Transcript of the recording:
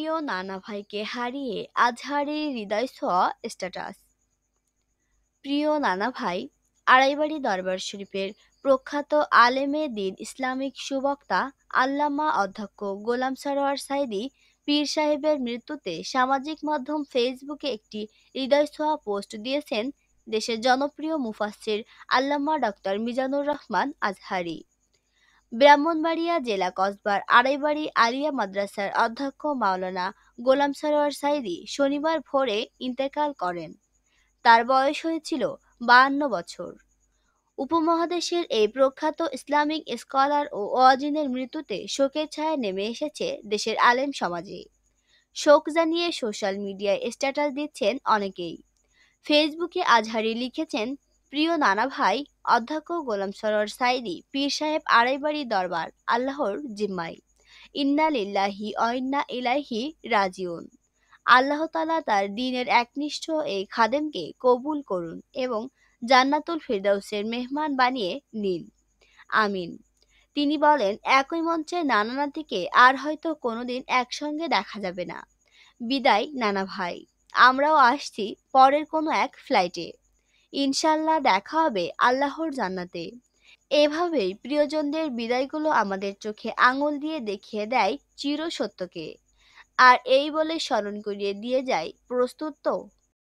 প্রিয় নানা ভাইকে হারিয়ে আজহারের হৃদয় ছোঁয়া স্ট্যাটাস প্রিয় নানা ভাই আড়াইবাড়ি দরবার শরীফের প্রখ্যাত আলেমে দিন ইসলামিক সুবক্তা আল্লামা অধ্যক্ষ গোলাম সরোয়ার সাইদি পীর সাহেবের মৃত্যুতে সামাজিক মাধ্যম ফেসবুকে একটি হৃদয় ছোঁয়া পোস্ট দিয়েছেন দেশের জনপ্রিয় মুফাসির আল্লামা ডক্টর মিজানুর রহমান আজহারি ব্রাহ্মণবাড়িয়া জেলা কসবার আড়াইবাড়ি আলিয়া মাদ্রাসার অধ্যক্ষ মাওলানা গোলাম সরোয়ার সাইদি শনিবার ভোরে ইন্তেকাল করেন তার বয়স হয়েছিল বাহান্ন বছর উপমহাদেশের এই প্রখ্যাত ইসলামিক স্কলার ও ওয়াজিনের মৃত্যুতে শোকের ছায়া নেমে এসেছে দেশের আলেম সমাজে শোক জানিয়ে সোশ্যাল মিডিয়ায় স্ট্যাটাস দিচ্ছেন অনেকেই ফেসবুকে আজহারি লিখেছেন প্রিয় নানা ভাই অধ্যক্ষ গোলাম সরোয়ার সাইদি পীর সাহেব আড়াইবাড়ি দরবার আল্লাহর জিম্মাই ইন্না লিল্লাহি অন্না ইলাহি রাজিউন আল্লাহ তালা তার দিনের একনিষ্ঠ এই খাদেমকে কবুল করুন এবং জান্নাতুল ফিরদাউসের মেহমান বানিয়ে নিন আমিন তিনি বলেন একই মঞ্চে নানা নাতিকে আর হয়তো কোনোদিন একসঙ্গে দেখা যাবে না বিদায় নানা ভাই আমরাও আসছি পরের কোনো এক ফ্লাইটে ইনশাল্লাহ দেখা হবে আল্লাহর জান্নাতে এভাবেই প্রিয়জনদের বিদায়গুলো আমাদের চোখে আঙুল দিয়ে দেখিয়ে দেয় চির সত্যকে আর এই বলে স্মরণ করিয়ে দিয়ে যায় প্রস্তুত তো